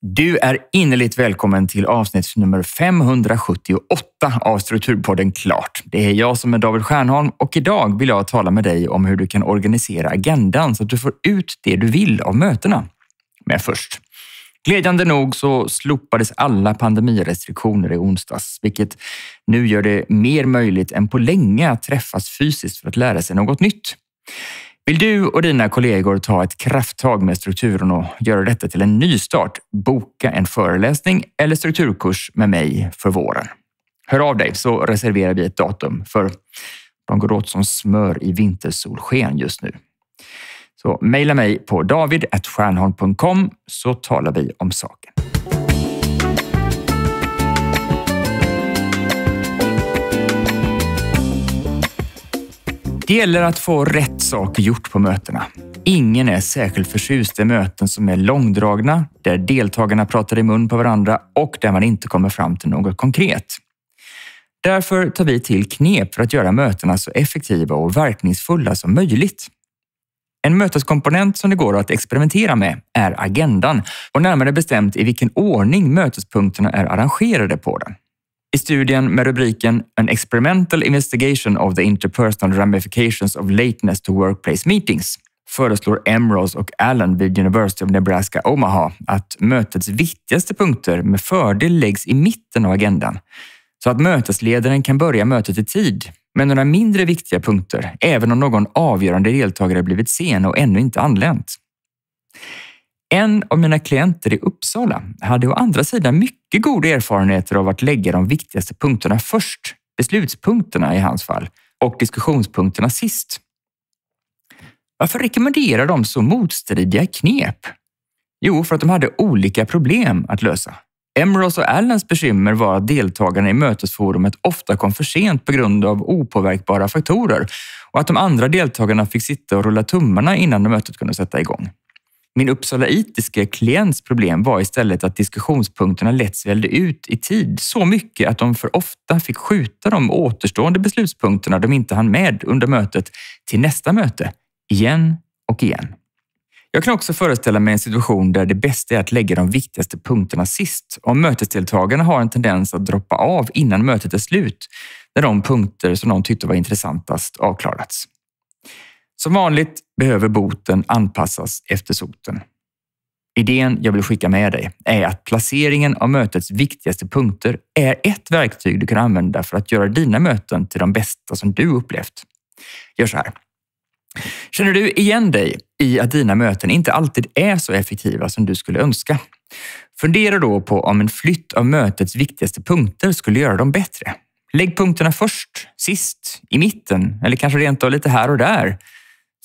Du är innerligt välkommen till avsnitt nummer 578 av Strukturpodden Klart. Det är jag som är David Stjernholm och idag vill jag tala med dig om hur du kan organisera agendan så att du får ut det du vill av mötena. Men först. Glädjande nog så slopades alla pandemirestriktioner i onsdags, vilket nu gör det mer möjligt än på länge att träffas fysiskt för att lära sig något nytt. Vill du och dina kollegor ta ett krafttag med strukturen och göra detta till en nystart, Boka en föreläsning eller strukturkurs med mig för våren. Hör av dig så reserverar vi ett datum för de går åt som smör i vintersolsken just nu. Så mejla mig på david.stjernholm.com så talar vi om saken. Det gäller att få rätt saker gjort på mötena. Ingen är särskilt förtjust i möten som är långdragna, där deltagarna pratar i mun på varandra och där man inte kommer fram till något konkret. Därför tar vi till knep för att göra mötena så effektiva och verkningsfulla som möjligt. En möteskomponent som det går att experimentera med är agendan och närmare bestämt i vilken ordning mötespunkterna är arrangerade på den i studien med rubriken An experimental investigation of the interpersonal ramifications of lateness to workplace meetings föreslår Emrose och Allen vid University of Nebraska Omaha att mötets viktigaste punkter med fördel läggs i mitten av agendan så att mötesledaren kan börja mötet i tid med några mindre viktiga punkter, även om någon avgörande deltagare blivit sen och ännu inte anlänt. En av mina klienter i Uppsala hade å andra sidan mycket goda erfarenheter av att lägga de viktigaste punkterna först, beslutspunkterna i hans fall, och diskussionspunkterna sist. Varför rekommenderar de så motstridiga knep? Jo, för att de hade olika problem att lösa. Emeralds och Allens bekymmer var att deltagarna i mötesforumet ofta kom för sent på grund av opåverkbara faktorer och att de andra deltagarna fick sitta och rulla tummarna innan mötet kunde sätta igång. Min Uppsalaitiske klients problem var istället att diskussionspunkterna lätt svällde ut i tid så mycket att de för ofta fick skjuta de återstående beslutspunkterna de inte hann med under mötet till nästa möte, igen och igen. Jag kan också föreställa mig en situation där det bästa är att lägga de viktigaste punkterna sist. Om mötesdeltagarna har en tendens att droppa av innan mötet är slut, när de punkter som de tyckte var intressantast avklarats. Som vanligt behöver boten anpassas efter soten. Idén jag vill skicka med dig är att placeringen av mötets viktigaste punkter är ett verktyg du kan använda för att göra dina möten till de bästa som du upplevt. Gör så här. Känner du igen dig i att dina möten inte alltid är så effektiva som du skulle önska? Fundera då på om en flytt av mötets viktigaste punkter skulle göra dem bättre. Lägg punkterna först, sist, i mitten eller kanske rent av lite här och där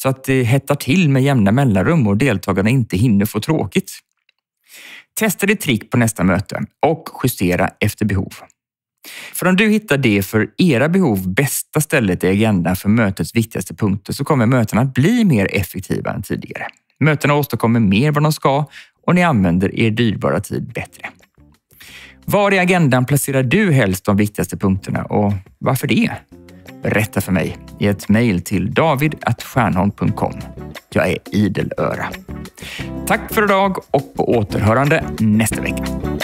så att det hettar till med jämna mellanrum och deltagarna inte hinner få tråkigt. Testa ditt trick på nästa möte och justera efter behov. För om du hittar det för era behov bästa stället i agendan för mötets viktigaste punkter så kommer mötena att bli mer effektiva än tidigare. Mötena åstadkommer mer vad de ska och ni använder er dyrbara tid bättre. Var i agendan placerar du helst de viktigaste punkterna och varför det? Berätta för mig i ett mejl till david.stjernholm.com. Jag är idelöra. Tack för idag och på återhörande nästa vecka.